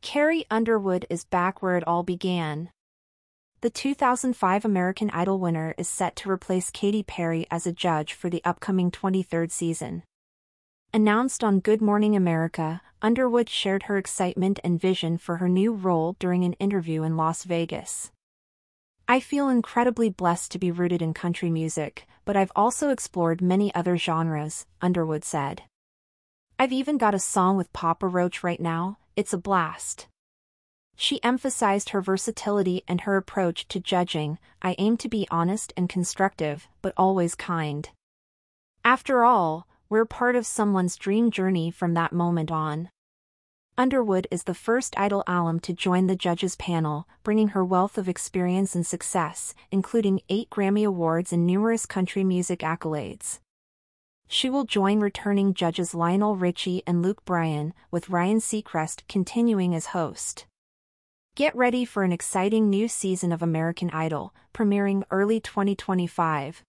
Carrie Underwood is back where it all began. The 2005 American Idol winner is set to replace Katy Perry as a judge for the upcoming 23rd season. Announced on Good Morning America, Underwood shared her excitement and vision for her new role during an interview in Las Vegas. I feel incredibly blessed to be rooted in country music, but I've also explored many other genres, Underwood said. I've even got a song with Papa Roach right now, it's a blast. She emphasized her versatility and her approach to judging, I aim to be honest and constructive, but always kind. After all, we're part of someone's dream journey from that moment on. Underwood is the first Idol alum to join the judges panel, bringing her wealth of experience and success, including eight Grammy Awards and numerous country music accolades. She will join returning judges Lionel Richie and Luke Bryan, with Ryan Seacrest continuing as host. Get ready for an exciting new season of American Idol, premiering early 2025.